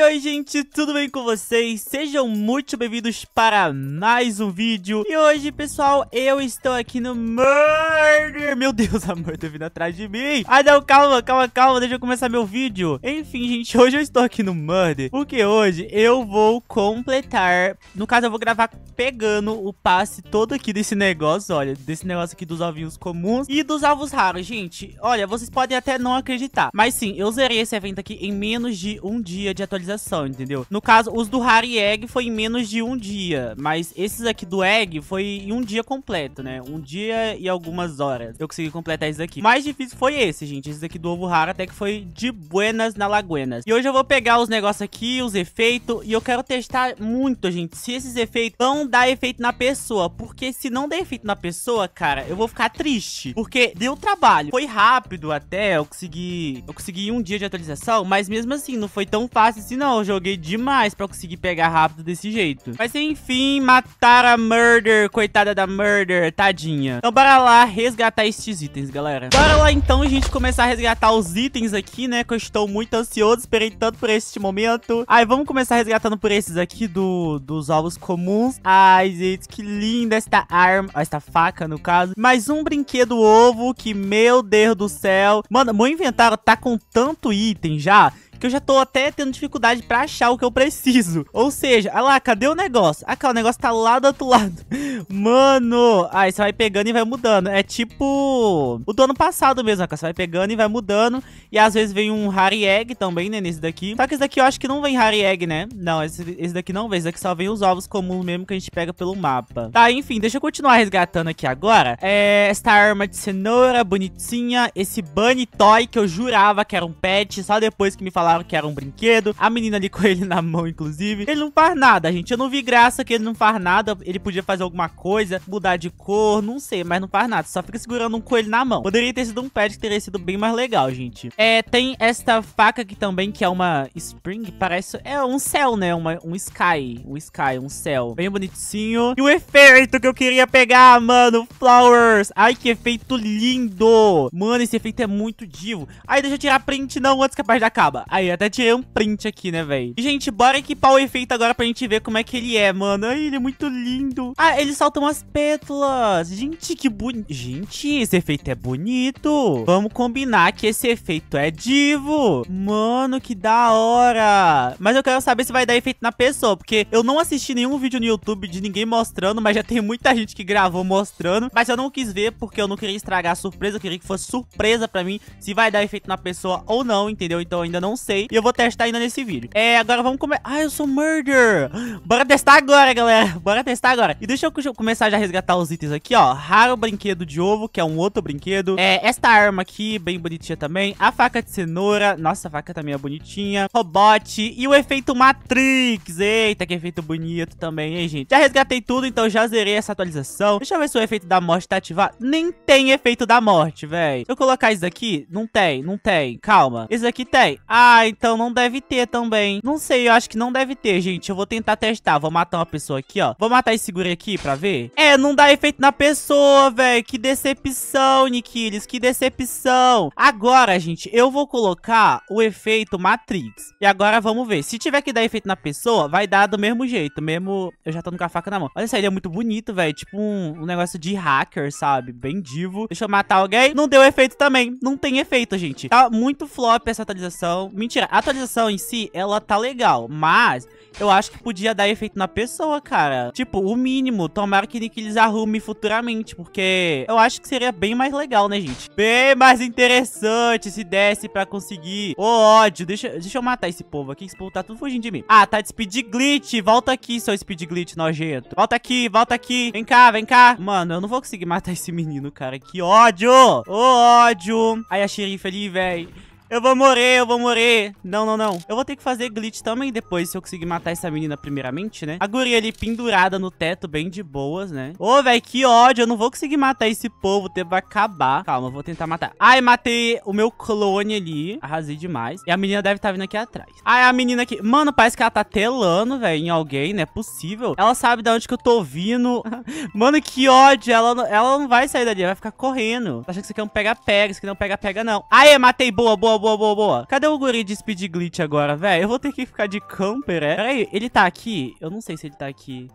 Oi, oi, gente, tudo bem com vocês? Sejam muito bem-vindos para mais um vídeo. E hoje, pessoal, eu estou aqui no Murder. Meu Deus, a Murder vindo atrás de mim. Ah, não, calma, calma, calma, deixa eu começar meu vídeo. Enfim, gente, hoje eu estou aqui no Murder, porque hoje eu vou completar... No caso, eu vou gravar pegando o passe todo aqui desse negócio, olha, desse negócio aqui dos ovinhos comuns e dos alvos raros, gente. Olha, vocês podem até não acreditar, mas sim, eu zerei esse evento aqui em menos de um dia de atualização finalização, entendeu? No caso, os do Harry Egg foi em menos de um dia, mas esses aqui do Egg foi em um dia completo, né? Um dia e algumas horas eu consegui completar isso aqui. O mais difícil foi esse, gente. Esse aqui do ovo raro até que foi de buenas na Laguenas. E hoje eu vou pegar os negócios aqui, os efeitos, e eu quero testar muito, gente, se esses efeitos vão dar efeito na pessoa, porque se não der efeito na pessoa, cara, eu vou ficar triste, porque deu trabalho. Foi rápido até, eu consegui, eu consegui um dia de atualização, mas mesmo assim, não foi tão fácil assim não, eu joguei demais pra conseguir pegar rápido desse jeito. Mas enfim, matar a Murder, coitada da Murder, tadinha. Então bora lá resgatar estes itens, galera. Bora lá então, gente, começar a resgatar os itens aqui, né, que eu estou muito ansioso, esperei tanto por este momento. Aí vamos começar resgatando por esses aqui do, dos ovos comuns. Ai, gente, que linda esta arma, esta faca, no caso. Mais um brinquedo ovo que, meu Deus do céu. Mano, meu inventário tá com tanto item já que eu já tô até tendo dificuldade para achar o que eu preciso. Ou seja, olha lá, cadê o negócio? Ah, cá, o negócio tá lá do outro lado. Mano, aí você vai pegando e vai mudando. É tipo o do ano passado mesmo, né, cara. Você vai pegando e vai mudando. E às vezes vem um Harry Egg também, né, nesse daqui. Só que esse daqui eu acho que não vem Harry Egg, né? Não, esse, esse daqui não vem. Esse daqui só vem os ovos comuns mesmo que a gente pega pelo mapa. Tá, enfim, deixa eu continuar resgatando aqui agora. É, esta arma de cenoura bonitinha. Esse Bunny Toy que eu jurava que era um pet. Só depois que me falaram falaram que era um brinquedo. A menina ali com ele na mão, inclusive. Ele não faz nada, gente. Eu não vi graça que ele não faz nada. Ele podia fazer alguma coisa, mudar de cor, não sei, mas não faz nada. Só fica segurando um coelho na mão. Poderia ter sido um pet que teria sido bem mais legal, gente. É, tem esta faca aqui também, que é uma spring, parece... É um céu, né? Uma, um sky. Um sky, um céu. Bem bonitinho. E o efeito que eu queria pegar, mano. Flowers. Ai, que efeito lindo. Mano, esse efeito é muito divo. Ai, deixa eu tirar print não antes que a página acaba. Aí, até tirei um print aqui, né, velho? Gente, bora equipar o efeito agora pra gente ver como é que ele é, mano. Ai, ele é muito lindo. Ah, ele solta umas pétalas. Gente, que bonito. Gente, esse efeito é bonito. Vamos combinar que esse efeito é divo. Mano, que da hora. Mas eu quero saber se vai dar efeito na pessoa, porque eu não assisti nenhum vídeo no YouTube de ninguém mostrando, mas já tem muita gente que gravou mostrando. Mas eu não quis ver porque eu não queria estragar a surpresa. Eu queria que fosse surpresa pra mim se vai dar efeito na pessoa ou não, entendeu? Então eu ainda não sei sei. E eu vou testar ainda nesse vídeo. É, agora vamos começar. Ah, eu sou murder. Bora testar agora, galera. Bora testar agora. E deixa eu começar já a resgatar os itens aqui, ó. Raro brinquedo de ovo, que é um outro brinquedo. É, esta arma aqui, bem bonitinha também. A faca de cenoura. Nossa, a faca também tá é bonitinha. Robote. E o efeito Matrix. Eita, que efeito bonito também, hein, gente. Já resgatei tudo, então já zerei essa atualização. Deixa eu ver se o efeito da morte tá ativado. Nem tem efeito da morte, velho. Se eu colocar isso aqui, não tem, não tem. Calma. Esse aqui tem. Ah, ah, então não deve ter também. Não sei, eu acho que não deve ter, gente. Eu vou tentar testar. Vou matar uma pessoa aqui, ó. Vou matar esse segura aqui pra ver. É, não dá efeito na pessoa, velho. Que decepção, Nikilis. Que decepção. Agora, gente, eu vou colocar o efeito Matrix. E agora vamos ver. Se tiver que dar efeito na pessoa, vai dar do mesmo jeito. Mesmo eu já tô com a faca na mão. Olha isso aí, ele é muito bonito, velho. Tipo um, um negócio de hacker, sabe? Bem divo. Deixa eu matar alguém. Não deu efeito também. Não tem efeito, gente. Tá muito flop essa atualização. Mentira Mentira, a atualização em si, ela tá legal, mas eu acho que podia dar efeito na pessoa, cara. Tipo, o mínimo. Tomara que, eles arrumem futuramente, porque eu acho que seria bem mais legal, né, gente? Bem mais interessante se desse pra conseguir. Ô, oh, ódio. Deixa, deixa eu matar esse povo aqui, esse povo tá tudo fugindo de mim. Ah, tá de speed glitch. Volta aqui, seu speed glitch nojento. Volta aqui, volta aqui. Vem cá, vem cá. Mano, eu não vou conseguir matar esse menino, cara. Que ódio. Ô, oh, ódio. Aí a xerife ali, velho. Eu vou morrer, eu vou morrer. Não, não, não. Eu vou ter que fazer glitch também depois, se eu conseguir matar essa menina primeiramente, né? A guria ali pendurada no teto, bem de boas, né? Ô, velho, que ódio. Eu não vou conseguir matar esse povo. O tempo vai acabar. Calma, eu vou tentar matar. Ai, matei o meu clone ali. Arrasei demais. E a menina deve estar tá vindo aqui atrás. Ai, a menina aqui. Mano, parece que ela tá telando, velho, em alguém. né? é possível. Ela sabe de onde que eu tô vindo. Mano, que ódio. Ela, ela não vai sair dali. Ela vai ficar correndo. Tá Acha que isso aqui é um pega-pega. Isso aqui não é um pega-pega, não. Aê, matei. Boa, boa, boa, boa, boa, boa. Cadê o guri de speed glitch agora, velho? Eu vou ter que ficar de camper, é? Peraí, ele tá aqui? Eu não sei se ele tá aqui.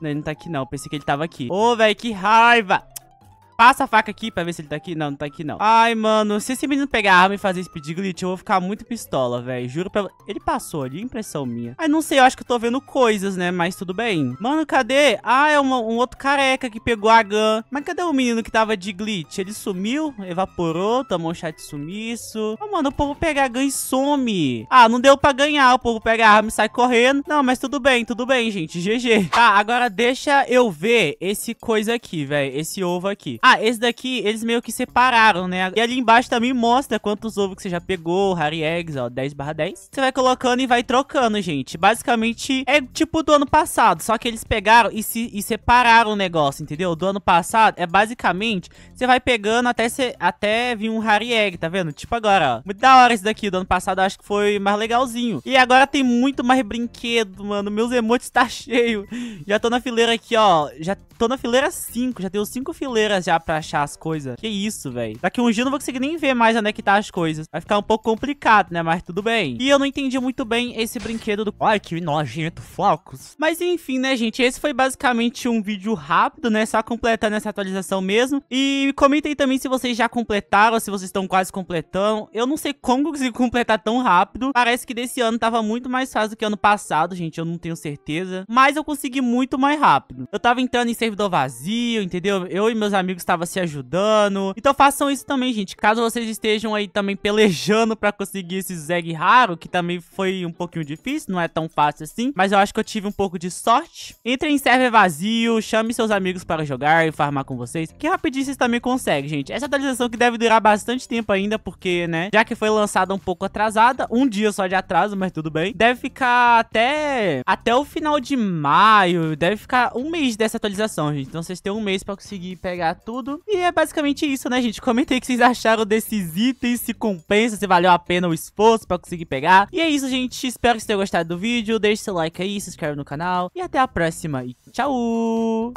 Não, ele não tá aqui não, eu pensei que ele tava aqui. Ô, oh, velho, que raiva! Passa a faca aqui pra ver se ele tá aqui. Não, não tá aqui não. Ai, mano, se esse menino pegar a arma e fazer speed glitch, eu vou ficar muito pistola, velho. Juro pra... Ele passou ali, impressão minha. Ai, não sei, eu acho que eu tô vendo coisas, né? Mas tudo bem. Mano, cadê? Ah, é uma, um outro careca que pegou a gun. Mas cadê o menino que tava de glitch? Ele sumiu, evaporou, tomou um chat sumiço. Ah, mano, o povo pega a gun e some. Ah, não deu pra ganhar. O povo pega a arma e sai correndo. Não, mas tudo bem, tudo bem, gente. GG. Tá, agora deixa eu ver esse coisa aqui, velho. Esse ovo aqui. Ah, ah, esse daqui eles meio que separaram, né? E ali embaixo também mostra quantos ovos que você já pegou, Harry Eggs, ó, 10 barra 10. Você vai colocando e vai trocando, gente. Basicamente é tipo do ano passado, só que eles pegaram e, se, e separaram o negócio, entendeu? Do ano passado é basicamente você vai pegando até, cê, até vir um Harry Egg, tá vendo? Tipo agora, ó. Muito da hora esse daqui, do ano passado acho que foi mais legalzinho. E agora tem muito mais brinquedo, mano. Meus emotes tá cheio. Já tô na fileira aqui, ó. Já tô na fileira 5, já tenho 5 fileiras já pra achar as coisas. Que isso, velho. Daqui um dia eu não vou conseguir nem ver mais onde é que tá as coisas. Vai ficar um pouco complicado, né? Mas tudo bem. E eu não entendi muito bem esse brinquedo do... Ai, que nojento, flocos. Mas enfim, né, gente? Esse foi basicamente um vídeo rápido, né? Só completando essa atualização mesmo. E comentem também se vocês já completaram, se vocês estão quase completando. Eu não sei como eu consegui completar tão rápido. Parece que desse ano tava muito mais fácil do que ano passado, gente. Eu não tenho certeza. Mas eu consegui muito mais rápido. Eu tava entrando em servidor vazio, entendeu? Eu e meus amigos estava se ajudando. Então façam isso também, gente. Caso vocês estejam aí também pelejando pra conseguir esse Zeg raro, que também foi um pouquinho difícil, não é tão fácil assim. Mas eu acho que eu tive um pouco de sorte. Entrem em server vazio, chame seus amigos para jogar e farmar com vocês. Que rapidinho vocês também conseguem, gente. Essa atualização que deve durar bastante tempo ainda, porque, né, já que foi lançada um pouco atrasada, um dia só de atraso, mas tudo bem. Deve ficar até, até o final de maio, deve ficar um mês dessa atualização, gente. Então vocês têm um mês pra conseguir pegar tudo tudo. E é basicamente isso, né, gente? Comentei o que vocês acharam desses itens, se compensa, se valeu a pena o esforço pra conseguir pegar. E é isso, gente. Espero que vocês tenham gostado do vídeo. Deixe seu like aí, se inscreve no canal. E até a próxima. E tchau!